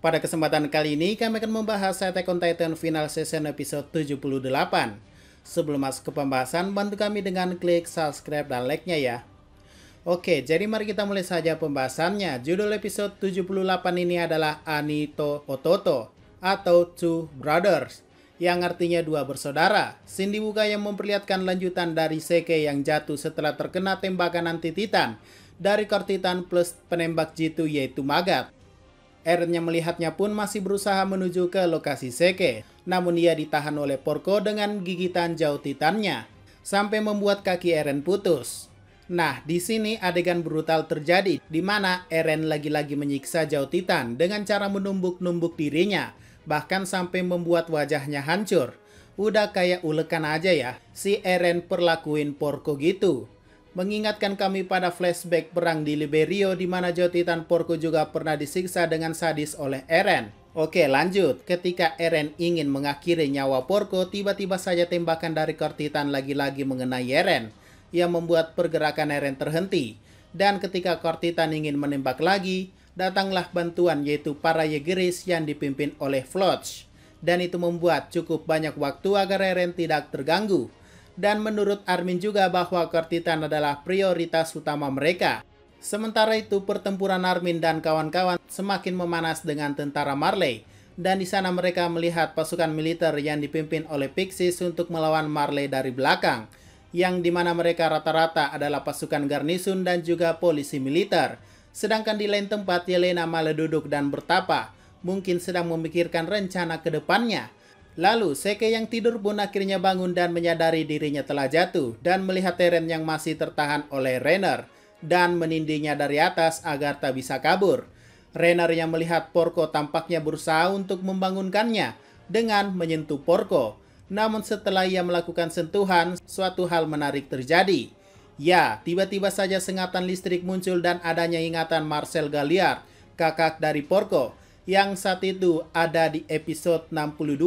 Pada kesempatan kali ini kami akan membahas Attack on Titan Final Season episode 78. Sebelum masuk ke pembahasan, bantu kami dengan klik subscribe dan like-nya ya. Oke, jadi mari kita mulai saja pembahasannya. Judul episode 78 ini adalah Anito Ototo atau Two Brothers yang artinya dua bersaudara. Scene dibuka yang memperlihatkan lanjutan dari Seke yang jatuh setelah terkena tembakan anti Titan dari Kartitan plus penembak jitu yaitu Magat. Eren yang melihatnya pun masih berusaha menuju ke lokasi Seke, namun ia ditahan oleh Porco dengan gigitan jauh titannya, sampai membuat kaki Eren putus. Nah, di sini adegan brutal terjadi, di mana Eren lagi-lagi menyiksa jauh titan dengan cara menumbuk-numbuk dirinya, bahkan sampai membuat wajahnya hancur. Udah kayak ulekan aja ya, si Eren perlakuin Porco gitu mengingatkan kami pada flashback perang di Liberio di mana Jotitan Porco juga pernah disiksa dengan sadis oleh Eren. Oke lanjut, ketika Eren ingin mengakhiri nyawa Porco, tiba-tiba saja tembakan dari Kortitan lagi-lagi mengenai Eren, yang membuat pergerakan Eren terhenti. Dan ketika Kortitan ingin menembak lagi, datanglah bantuan yaitu para Yegeris yang dipimpin oleh Flotch. Dan itu membuat cukup banyak waktu agar Eren tidak terganggu dan menurut Armin juga bahwa Kertitan adalah prioritas utama mereka. Sementara itu pertempuran Armin dan kawan-kawan semakin memanas dengan tentara Marley dan di sana mereka melihat pasukan militer yang dipimpin oleh Pixis untuk melawan Marley dari belakang yang dimana mereka rata-rata adalah pasukan garnisun dan juga polisi militer. Sedangkan di lain tempat Yelena malah duduk dan bertapa, mungkin sedang memikirkan rencana ke depannya. Lalu, Seke yang tidur pun akhirnya bangun dan menyadari dirinya telah jatuh dan melihat Teren yang masih tertahan oleh Renner dan menindihnya dari atas agar tak bisa kabur. Renner yang melihat Porco tampaknya berusaha untuk membangunkannya dengan menyentuh Porco. Namun setelah ia melakukan sentuhan, suatu hal menarik terjadi. Ya, tiba-tiba saja sengatan listrik muncul dan adanya ingatan Marcel Galiar, kakak dari Porco, yang saat itu ada di episode 62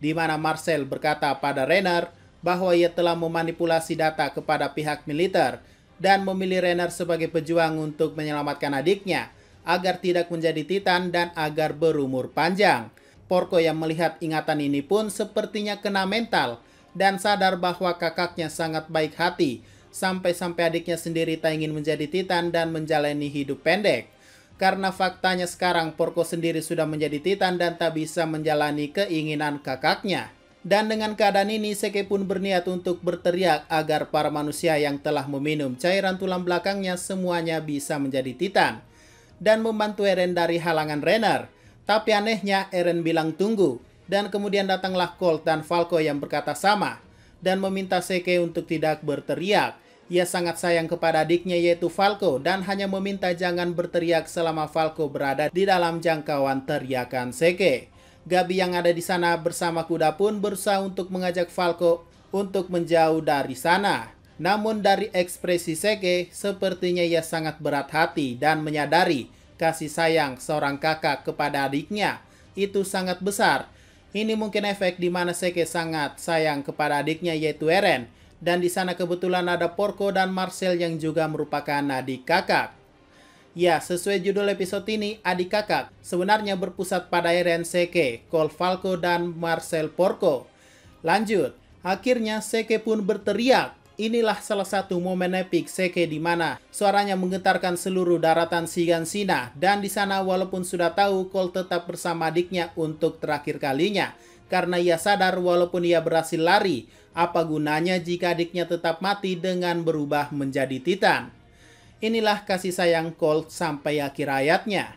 di mana Marcel berkata pada Renner bahwa ia telah memanipulasi data kepada pihak militer dan memilih Renner sebagai pejuang untuk menyelamatkan adiknya agar tidak menjadi titan dan agar berumur panjang. Porco yang melihat ingatan ini pun sepertinya kena mental dan sadar bahwa kakaknya sangat baik hati sampai-sampai adiknya sendiri tak ingin menjadi titan dan menjalani hidup pendek karena faktanya sekarang Porco sendiri sudah menjadi Titan dan tak bisa menjalani keinginan kakaknya. Dan dengan keadaan ini, Seke pun berniat untuk berteriak agar para manusia yang telah meminum cairan tulang belakangnya semuanya bisa menjadi Titan. Dan membantu Eren dari halangan Renner. Tapi anehnya Eren bilang tunggu. Dan kemudian datanglah Colt dan Falco yang berkata sama. Dan meminta Seke untuk tidak berteriak. Ia sangat sayang kepada adiknya yaitu Falco dan hanya meminta jangan berteriak selama Falco berada di dalam jangkauan teriakan Seke. Gabi yang ada di sana bersama kuda pun berusaha untuk mengajak Falco untuk menjauh dari sana. Namun dari ekspresi Seke, sepertinya ia sangat berat hati dan menyadari kasih sayang seorang kakak kepada adiknya itu sangat besar. Ini mungkin efek di mana Seke sangat sayang kepada adiknya yaitu Eren dan di sana kebetulan ada Porco dan Marcel yang juga merupakan adik kakak. Ya, sesuai judul episode ini, adik kakak sebenarnya berpusat pada Eren Seke, Cole Falco, dan Marcel Porco. Lanjut, akhirnya Seke pun berteriak. Inilah salah satu momen epik Seke di mana suaranya menggetarkan seluruh daratan Sina. dan di sana walaupun sudah tahu Cole tetap bersama adiknya untuk terakhir kalinya karena ia sadar walaupun ia berhasil lari, apa gunanya jika adiknya tetap mati dengan berubah menjadi Titan. Inilah kasih sayang Colt sampai akhir ayatnya.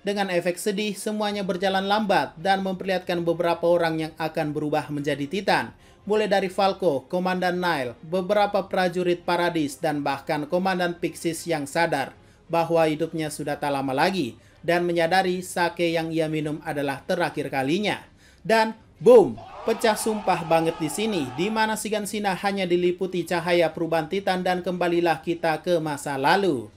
Dengan efek sedih, semuanya berjalan lambat dan memperlihatkan beberapa orang yang akan berubah menjadi Titan. Mulai dari Falco, Komandan Nile, beberapa prajurit Paradis, dan bahkan Komandan Pixis yang sadar bahwa hidupnya sudah tak lama lagi dan menyadari sake yang ia minum adalah terakhir kalinya. Dan Boom, pecah sumpah banget di sini, di mana Sigan Sinah hanya diliputi cahaya perubahan Titan dan kembalilah kita ke masa lalu.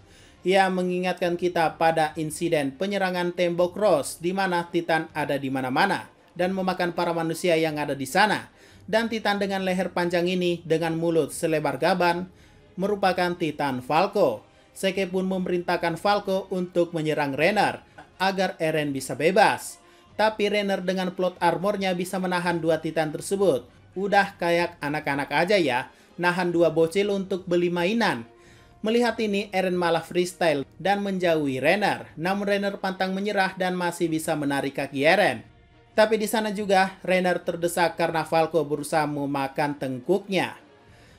Ia mengingatkan kita pada insiden penyerangan tembok Ross di mana Titan ada di mana-mana dan memakan para manusia yang ada di sana. Dan Titan dengan leher panjang ini dengan mulut selebar gaban merupakan Titan Falco. Seke pun memerintahkan Falco untuk menyerang Renner agar Eren bisa bebas. Tapi Renner dengan plot armornya bisa menahan dua titan tersebut. Udah kayak anak-anak aja ya, nahan dua bocil untuk beli mainan. Melihat ini, Eren malah freestyle dan menjauhi Renner. Namun Renner pantang menyerah dan masih bisa menarik kaki Eren. Tapi di sana juga, Renner terdesak karena Falco berusaha memakan tengkuknya.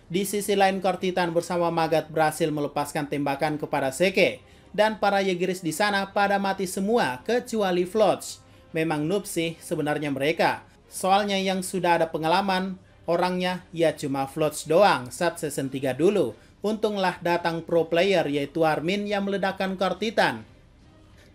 Di sisi lain, Kortitan bersama Magat berhasil melepaskan tembakan kepada Seke. Dan para Yegiris di sana pada mati semua, kecuali Floch memang noob sih sebenarnya mereka. Soalnya yang sudah ada pengalaman, orangnya ya cuma floats doang saat season 3 dulu. Untunglah datang pro player yaitu Armin yang meledakkan Kortitan.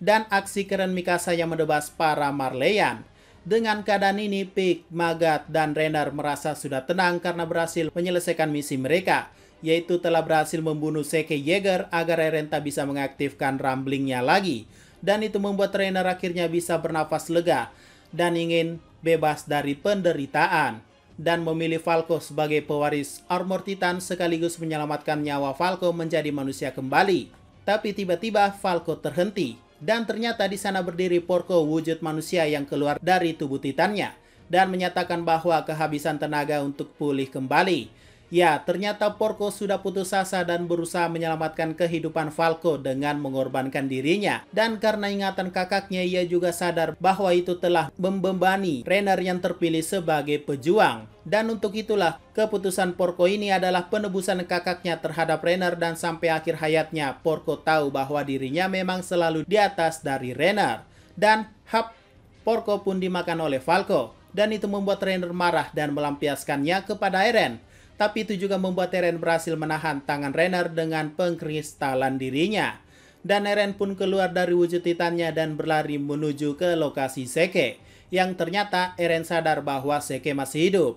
Dan aksi keren Mikasa yang mendebas para Marleyan. Dengan keadaan ini, Pig, Magat, dan Renner merasa sudah tenang karena berhasil menyelesaikan misi mereka, yaitu telah berhasil membunuh Seke Yeager agar Erenta bisa mengaktifkan ramblingnya lagi dan itu membuat trainer akhirnya bisa bernafas lega dan ingin bebas dari penderitaan dan memilih Falco sebagai pewaris armor Titan sekaligus menyelamatkan nyawa Falco menjadi manusia kembali. Tapi tiba-tiba Falco terhenti dan ternyata di sana berdiri Porco wujud manusia yang keluar dari tubuh Titannya dan menyatakan bahwa kehabisan tenaga untuk pulih kembali Ya, ternyata Porco sudah putus asa dan berusaha menyelamatkan kehidupan Falco dengan mengorbankan dirinya. Dan karena ingatan kakaknya, ia juga sadar bahwa itu telah membebani Renner yang terpilih sebagai pejuang. Dan untuk itulah, keputusan Porco ini adalah penebusan kakaknya terhadap Renner dan sampai akhir hayatnya, Porco tahu bahwa dirinya memang selalu di atas dari Renner. Dan hap, Porco pun dimakan oleh Falco. Dan itu membuat Renner marah dan melampiaskannya kepada Eren tapi itu juga membuat Eren berhasil menahan tangan Renner dengan pengkristalan dirinya. Dan Eren pun keluar dari wujud titannya dan berlari menuju ke lokasi Seke, yang ternyata Eren sadar bahwa Seke masih hidup.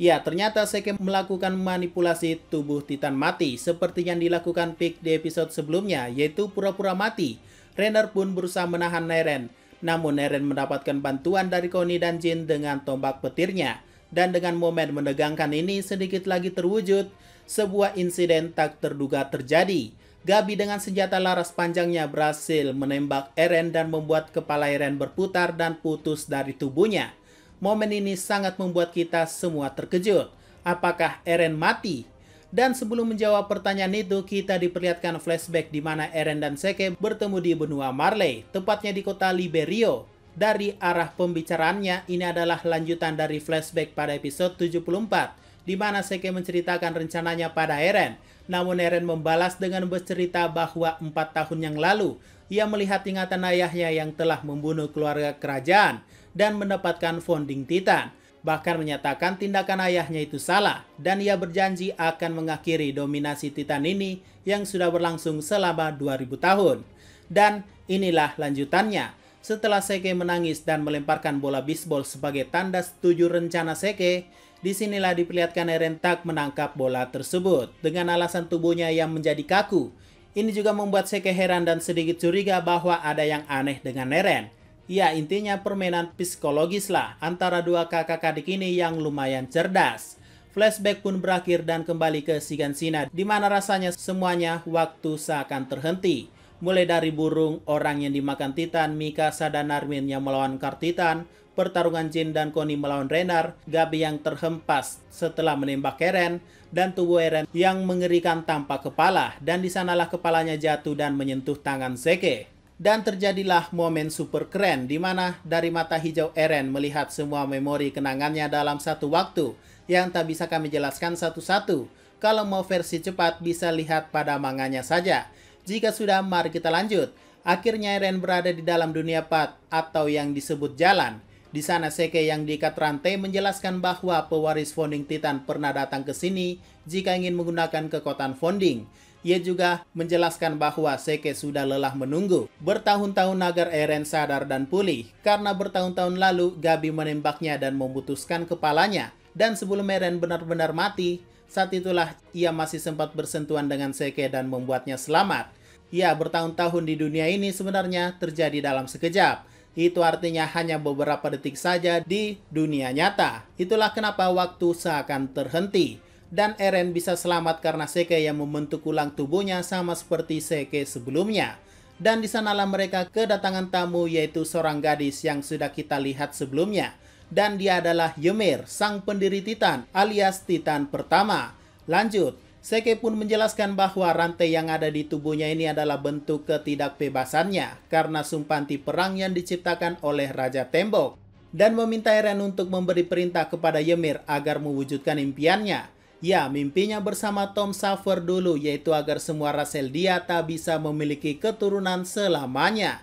Ya, ternyata Seke melakukan manipulasi tubuh Titan mati seperti yang dilakukan Pick di episode sebelumnya, yaitu pura-pura mati. Renner pun berusaha menahan Eren, namun Eren mendapatkan bantuan dari Connie dan Jin dengan tombak petirnya. Dan dengan momen menegangkan ini sedikit lagi terwujud, sebuah insiden tak terduga terjadi. Gabi dengan senjata laras panjangnya berhasil menembak Eren dan membuat kepala Eren berputar dan putus dari tubuhnya. Momen ini sangat membuat kita semua terkejut. Apakah Eren mati? Dan sebelum menjawab pertanyaan itu, kita diperlihatkan flashback di mana Eren dan Seke bertemu di benua Marley, tepatnya di kota Liberio dari arah pembicaraannya, ini adalah lanjutan dari flashback pada episode 74, di mana Seke menceritakan rencananya pada Eren. Namun Eren membalas dengan bercerita bahwa empat tahun yang lalu, ia melihat ingatan ayahnya yang telah membunuh keluarga kerajaan dan mendapatkan founding Titan. Bahkan menyatakan tindakan ayahnya itu salah dan ia berjanji akan mengakhiri dominasi Titan ini yang sudah berlangsung selama 2000 tahun. Dan inilah lanjutannya. Setelah Seke menangis dan melemparkan bola bisbol sebagai tanda setuju rencana Seke, disinilah diperlihatkan tak menangkap bola tersebut dengan alasan tubuhnya yang menjadi kaku. Ini juga membuat Seke heran dan sedikit curiga bahwa ada yang aneh dengan Neren. Ya intinya permainan psikologis lah antara dua kakak adik ini yang lumayan cerdas. Flashback pun berakhir dan kembali ke Sigan Sina di mana rasanya semuanya waktu seakan terhenti mulai dari burung, orang yang dimakan Titan, Mikasa dan Armin yang melawan Kartitan, pertarungan Jin dan Koni melawan Renar, Gabi yang terhempas setelah menembak Eren, dan tubuh Eren yang mengerikan tanpa kepala, dan di kepalanya jatuh dan menyentuh tangan Zeke. Dan terjadilah momen super keren di mana dari mata hijau Eren melihat semua memori kenangannya dalam satu waktu yang tak bisa kami jelaskan satu-satu. Kalau mau versi cepat bisa lihat pada manganya saja. Jika sudah, mari kita lanjut. Akhirnya Eren berada di dalam dunia Pat atau yang disebut jalan. Di sana Seke yang diikat rantai menjelaskan bahwa pewaris Founding Titan pernah datang ke sini jika ingin menggunakan kekuatan Founding. Ia juga menjelaskan bahwa Seke sudah lelah menunggu. Bertahun-tahun agar Eren sadar dan pulih, karena bertahun-tahun lalu Gabi menembaknya dan memutuskan kepalanya. Dan sebelum Eren benar-benar mati, saat itulah ia masih sempat bersentuhan dengan Seke dan membuatnya selamat ya bertahun-tahun di dunia ini sebenarnya terjadi dalam sekejap. Itu artinya hanya beberapa detik saja di dunia nyata. Itulah kenapa waktu seakan terhenti. Dan Eren bisa selamat karena Seke yang membentuk ulang tubuhnya sama seperti Seke sebelumnya. Dan di sanalah mereka kedatangan tamu yaitu seorang gadis yang sudah kita lihat sebelumnya. Dan dia adalah Ymir, sang pendiri Titan alias Titan pertama. Lanjut, Seke pun menjelaskan bahwa rantai yang ada di tubuhnya ini adalah bentuk ketidakbebasannya karena sumpanti perang yang diciptakan oleh Raja Tembok dan meminta Eren untuk memberi perintah kepada Ymir agar mewujudkan impiannya. Ya, mimpinya bersama Tom Safer dulu yaitu agar semua ras Eldia tak bisa memiliki keturunan selamanya.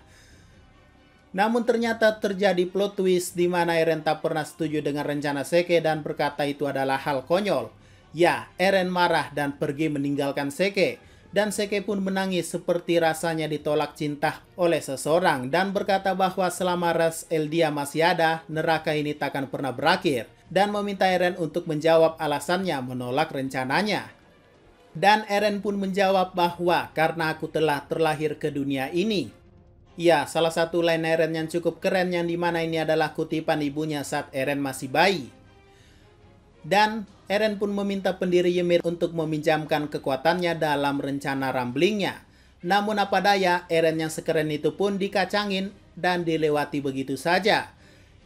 Namun ternyata terjadi plot twist di mana Eren tak pernah setuju dengan rencana Seke dan berkata itu adalah hal konyol. Ya, Eren marah dan pergi meninggalkan Seke. Dan Seke pun menangis seperti rasanya ditolak cinta oleh seseorang dan berkata bahwa selama Ras Eldia masih ada, neraka ini takkan pernah berakhir. Dan meminta Eren untuk menjawab alasannya menolak rencananya. Dan Eren pun menjawab bahwa karena aku telah terlahir ke dunia ini. Ya, salah satu lain Eren yang cukup keren yang dimana ini adalah kutipan ibunya saat Eren masih bayi. Dan Eren pun meminta pendiri Ymir untuk meminjamkan kekuatannya dalam rencana ramblingnya. Namun apa daya, Eren yang sekeren itu pun dikacangin dan dilewati begitu saja.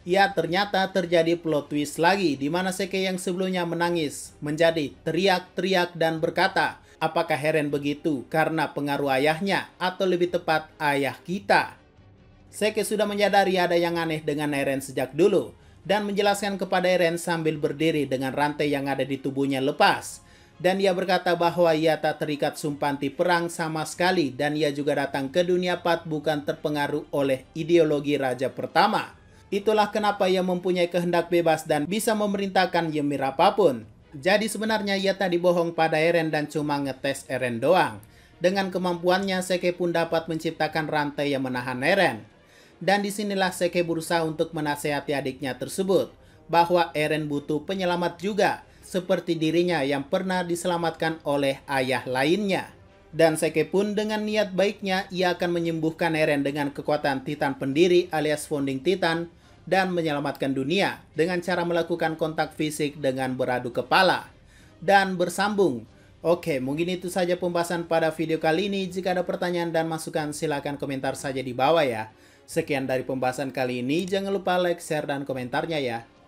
Ya ternyata terjadi plot twist lagi di mana Seke yang sebelumnya menangis menjadi teriak-teriak dan berkata, apakah Eren begitu karena pengaruh ayahnya atau lebih tepat ayah kita? Seke sudah menyadari ada yang aneh dengan Eren sejak dulu dan menjelaskan kepada Eren sambil berdiri dengan rantai yang ada di tubuhnya lepas. Dan ia berkata bahwa ia tak terikat sumpanti perang sama sekali dan ia juga datang ke dunia Pat bukan terpengaruh oleh ideologi Raja Pertama. Itulah kenapa ia mempunyai kehendak bebas dan bisa memerintahkan Ymir apapun. Jadi sebenarnya ia tak dibohong pada Eren dan cuma ngetes Eren doang. Dengan kemampuannya, Seke pun dapat menciptakan rantai yang menahan Eren. Dan disinilah Seke berusaha untuk menasehati adiknya tersebut bahwa Eren butuh penyelamat juga seperti dirinya yang pernah diselamatkan oleh ayah lainnya. Dan Seke pun dengan niat baiknya ia akan menyembuhkan Eren dengan kekuatan Titan Pendiri alias Founding Titan dan menyelamatkan dunia dengan cara melakukan kontak fisik dengan beradu kepala dan bersambung. Oke, mungkin itu saja pembahasan pada video kali ini. Jika ada pertanyaan dan masukan, silahkan komentar saja di bawah ya. Sekian dari pembahasan kali ini, jangan lupa like, share, dan komentarnya ya.